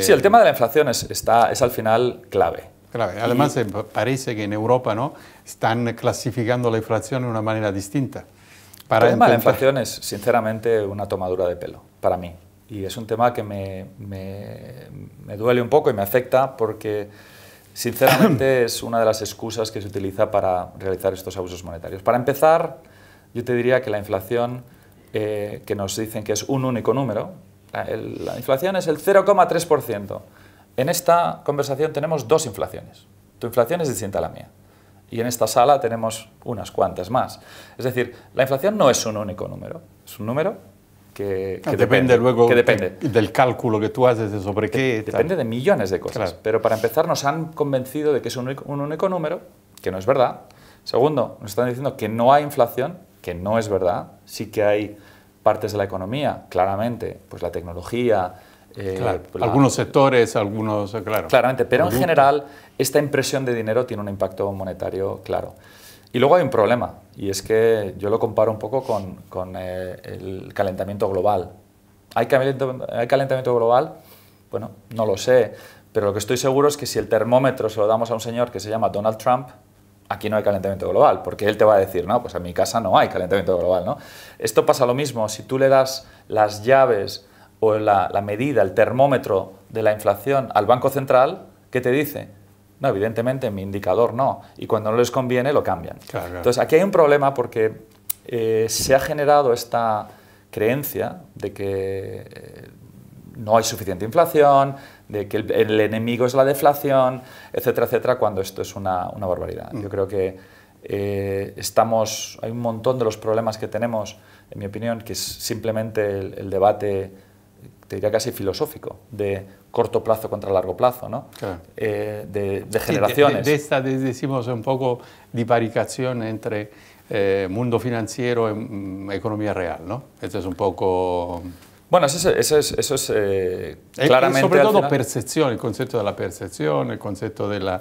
Sí, el tema de la inflación es, está, es al final clave. además eh, parece que en Europa ¿no? están clasificando la inflación de una manera distinta. Para el tema de la inflación es sinceramente una tomadura de pelo, para mí. Y es un tema que me, duele un poco y me afecta porque sinceramente es una de las excusas que se utiliza para realizar estos abusos monetarios. Para empezar, yo te diría que la inflación, eh, que nos dicen que es un único número, la, inflación es el 0,3%. En esta conversación tenemos dos inflaciones. Tu inflación es distinta a la mía. Y en esta sala tenemos unas cuantas más. Es decir, la inflación no es un único número, es un número que, ah, depende, luego del cálculo que tú haces de sobre qué. Depende de millones de cosas. Pero para empezar, nos han convencido de que es un un único, número, que no es verdad. Segundo, nos están diciendo que no hay inflación, que no es verdad. Sí que hay partes de la economía, claramente, pues la tecnología. Eh, algunos sectores, algunos, eh, claro. Claramente, pero en general esta impresión de dinero tiene un impacto monetario claro. Y luego hay un problema, y es que yo lo comparo un poco con, eh, el calentamiento global. ¿Hay ¿Hay calentamiento global? Bueno, no lo sé, pero lo que estoy seguro es que si el termómetro se lo damos a un señor que se llama Donald Trump, aquí no hay calentamiento global, porque él te va a decir, no, pues en mi casa no hay calentamiento global, ¿no? Esto pasa lo mismo, si tú le das las llaves o la, medida, el termómetro de la inflación al Banco Central, ¿qué te dice? No, evidentemente mi indicador no, y cuando no les conviene lo cambian. Entonces aquí hay un problema porque eh, se ha generado esta creencia de que... Eh, no hay suficiente inflación, de que el, enemigo es la deflación, etcétera, etcétera, cuando esto es una, barbaridad. Mm. Yo creo que eh, estamos, hay un montón de los problemas que tenemos, en mi opinión, que es simplemente el, debate, te diría casi filosófico, de corto plazo contra largo plazo, ¿no? Eh, de, generaciones. de, esta, decimos, un poco divaricación entre eh, mundo financiero y mm, economía real, ¿no? es un poco... Bueno, eso es, eso es, eh, eh, eh, claramente... sobre todo percepción, el concepto de la percepción, el concepto de la,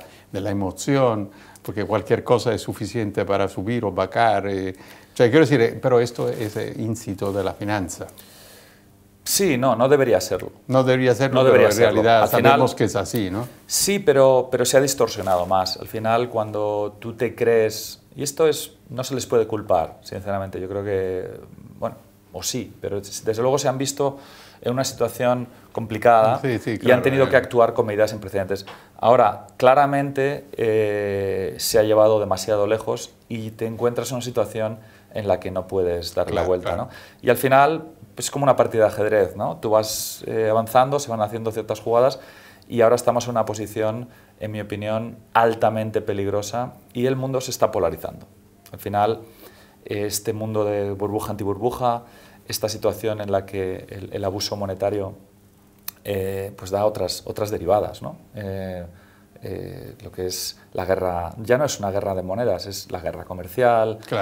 emoción, porque cualquier cosa es suficiente para subir o bajar. Eh, sea, quiero decir, pero esto es íncito de la finanza. Sí, no, no debería serlo. No debería serlo, no pero en realidad Al sabemos que es así, ¿no? Sí, pero, pero se ha distorsionado más. Al final, cuando tú te crees... Y esto es, no se les puede culpar, sinceramente. Yo creo que, bueno, o sí, pero desde luego se han visto en una situación complicada y han tenido eh. que actuar con medidas sin precedentes. Ahora, claramente eh, se ha llevado demasiado lejos y te encuentras en una situación en la que no puedes dar la vuelta. ¿no? Y al final pues, es como una partida de ajedrez, ¿no? tú vas eh, avanzando, se van haciendo ciertas jugadas y ahora estamos en una posición, en mi opinión, altamente peligrosa y el mundo se está polarizando. Al final este mundo de burbuja antiburbuja, esta situación en la que el, abuso monetario eh, pues da otras, otras derivadas, ¿no? Eh, eh, lo que es la guerra, ya no es una guerra de monedas, es la guerra comercial,